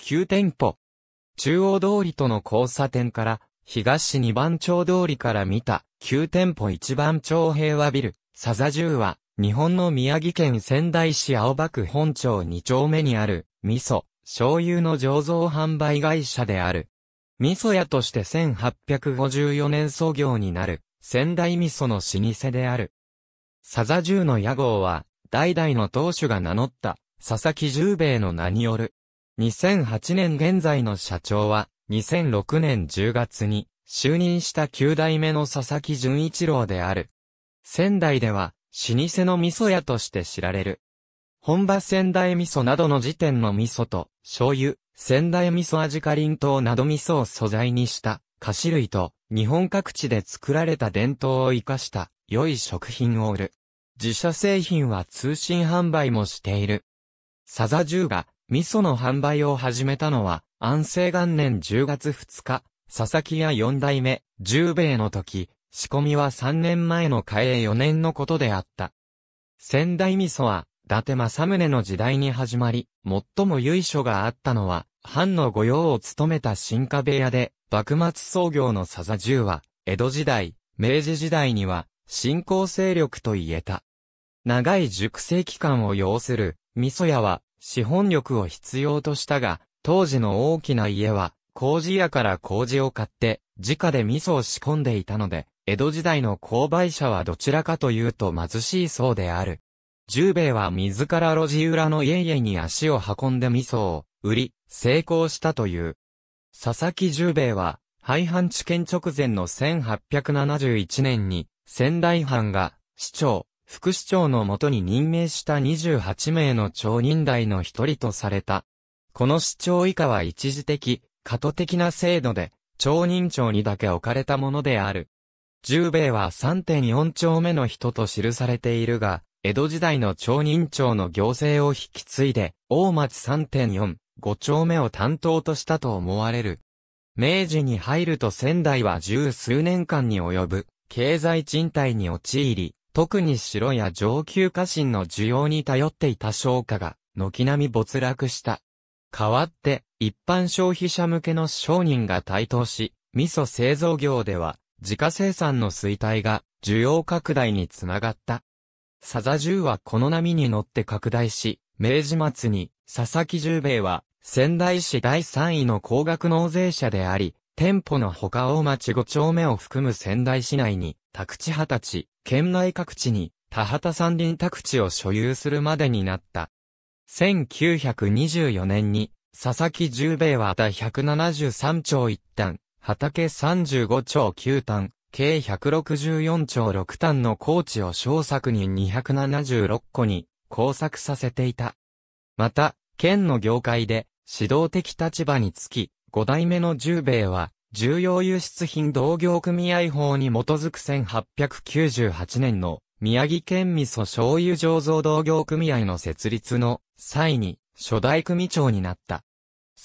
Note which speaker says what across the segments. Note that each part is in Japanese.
Speaker 1: 9店舗。中央通りとの交差点から、東二番町通りから見た、9店舗一番町平和ビル、サザ10は、日本の宮城県仙台市青葉区本町2丁目にある、味噌、醤油の醸造販売会社である。味噌屋として1854年創業になる、仙台味噌の老舗である。サザ10の屋号は、代々の当主が名乗った、佐々木十兵衛の名による、2008年現在の社長は、2006年10月に、就任した9代目の佐々木純一郎である。仙台では、老舗の味噌屋として知られる。本場仙台味噌などの時点の味噌と、醤油、仙台味噌味かりんとうなど味噌を素材にした、菓子類と、日本各地で作られた伝統を活かした、良い食品を売る。自社製品は通信販売もしている。サザジュウが味噌の販売を始めたのは、安政元年10月2日、佐々木屋4代目、十兵衛の時、仕込みは3年前の開営4年のことであった。仙台味噌は、伊達政宗の時代に始まり、最も由緒があったのは、藩の御用を務めた新家部屋で、幕末創業の佐々十は、江戸時代、明治時代には、新興勢力と言えた。長い熟成期間を要する、味噌屋は、資本力を必要としたが、当時の大きな家は、麹屋から麹を買って、自家で味噌を仕込んでいたので、江戸時代の購買者はどちらかというと貧しいそうである。十兵衛は自ら路地裏の家々に足を運んで味噌を売り、成功したという。佐々木十兵衛は、廃藩置県直前の1871年に、仙台藩が、市長、副市長のもとに任命した28名の町人代の一人とされた。この市長以下は一時的、過渡的な制度で、町人長にだけ置かれたものである。十兵衛は3.4丁目の人と記されているが、江戸時代の町人長の行政を引き継いで、大町3.4、5丁目を担当としたと思われる。明治に入ると仙台は十数年間に及ぶ、経済賃貸に陥り、特に城や上級家臣の需要に頼っていた商家が、軒並み没落した。代わって、一般消費者向けの商人が台頭し、味噌製造業では、自家生産の衰退が、需要拡大につながった。サザ銃はこの波に乗って拡大し、明治末に、佐々木十兵衛は、仙台市第3位の高額納税者であり、店舗の他大町五丁目を含む仙台市内に、宅地二十歳、県内各地に、田畑山林宅地を所有するまでになった。1924年に、佐々木十兵衛は第173丁1単、畑35丁9単、計164丁6単の高地を小作に276個に工作させていた。また、県の業界で指導的立場につき、5代目の十兵衛は、重要輸出品同業組合法に基づく1898年の宮城県味噌醤油醸造同業組合の設立の際に初代組長になった。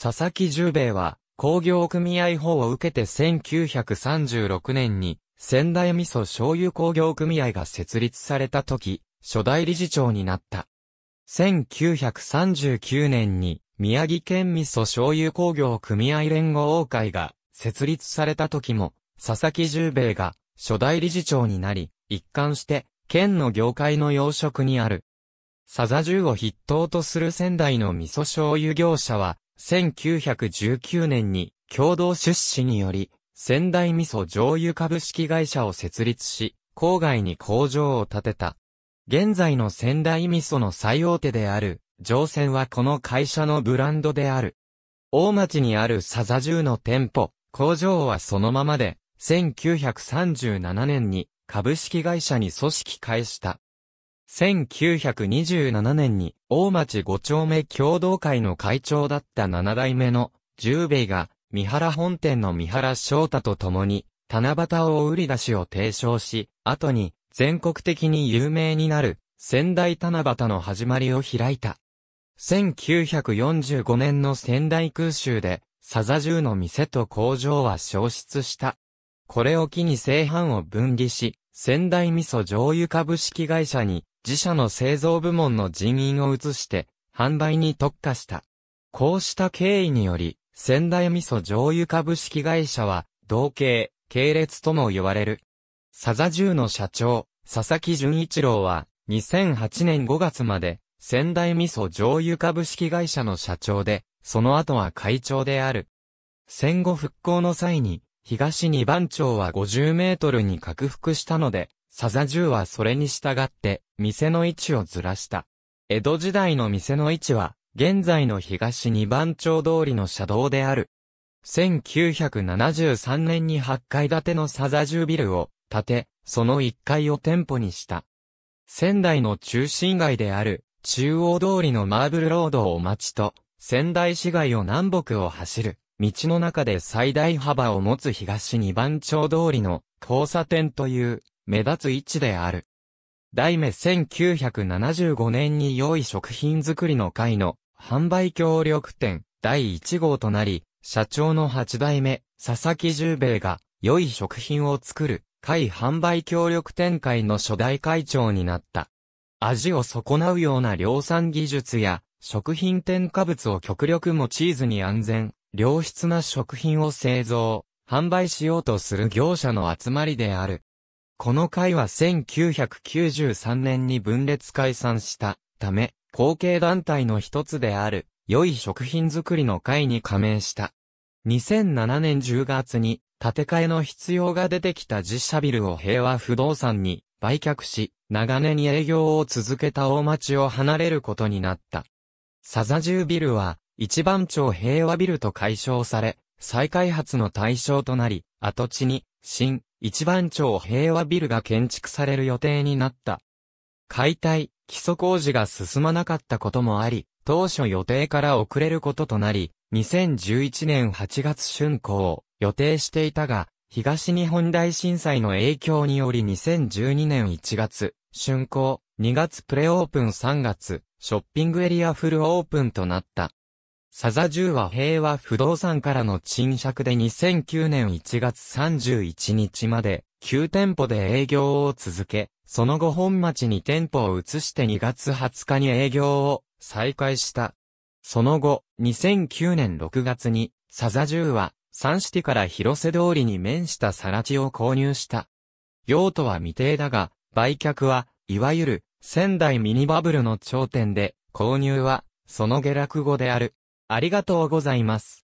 Speaker 1: 佐々木十兵衛は工業組合法を受けて1936年に仙台味噌醤油工業組合が設立された時、初代理事長になった。1939年に宮城県味噌醤油工業組合連合王会が設立された時も、佐々木十兵衛が初代理事長になり、一貫して県の業界の養殖にある。佐々十を筆頭とする仙台の味噌醤油業者は、1919年に共同出資により、仙台味噌醤油株式会社を設立し、郊外に工場を建てた。現在の仙台味噌の最大手である、乗船はこの会社のブランドである。大町にあるサザジーの店舗、工場はそのままで、1937年に株式会社に組織返した。1927年に大町5丁目共同会の会長だった7代目の十兵衛が三原本店の三原翔太と共に七夕を売り出しを提唱し、後に全国的に有名になる仙台七夕の始まりを開いた。1945年の仙台空襲で、サザ銃の店と工場は消失した。これを機に製版を分離し、仙台味噌醤油株式会社に自社の製造部門の人員を移して、販売に特化した。こうした経緯により、仙台味噌醤油株式会社は、同系、系列とも言われる。サザ銃の社長、佐々木淳一郎は、2008年5月まで、仙台味噌醤油株式会社の社長で、その後は会長である。戦後復興の際に、東二番町は50メートルに拡幅したので、サザ10はそれに従って、店の位置をずらした。江戸時代の店の位置は、現在の東二番町通りの車道である。1973年に8階建てのサザ10ビルを建て、その1階を店舗にした。仙台の中心街である中央通りのマーブルロードを待ちと、仙台市街を南北を走る、道の中で最大幅を持つ東二番町通りの交差点という目立つ位置である。題名1975年に良い食品作りの会の販売協力店第1号となり、社長の8代目佐々木十兵衛が良い食品を作る会販売協力展開の初代会長になった。味を損なうような量産技術や、食品添加物を極力もチーズに安全、良質な食品を製造、販売しようとする業者の集まりである。この会は1993年に分裂解散したため、後継団体の一つである、良い食品作りの会に加盟した。2007年10月に、建て替えの必要が出てきた自社ビルを平和不動産に売却し、長年に営業を続けた大町を離れることになった。サザジュービルは、一番町平和ビルと解消され、再開発の対象となり、跡地に、新、一番町平和ビルが建築される予定になった。解体、基礎工事が進まなかったこともあり、当初予定から遅れることとなり、2011年8月竣工、予定していたが、東日本大震災の影響により2012年1月、竣工、2月プレオープン3月、ショッピングエリアフルオープンとなった。サザ10は平和不動産からの賃借で2009年1月31日まで9店舗で営業を続け、その後本町に店舗を移して2月20日に営業を再開した。その後、2009年6月にサザ10は三ィから広瀬通りに面した更地を購入した。用途は未定だが、売却は、いわゆる、仙台ミニバブルの頂点で、購入は、その下落後である。ありがとうございます。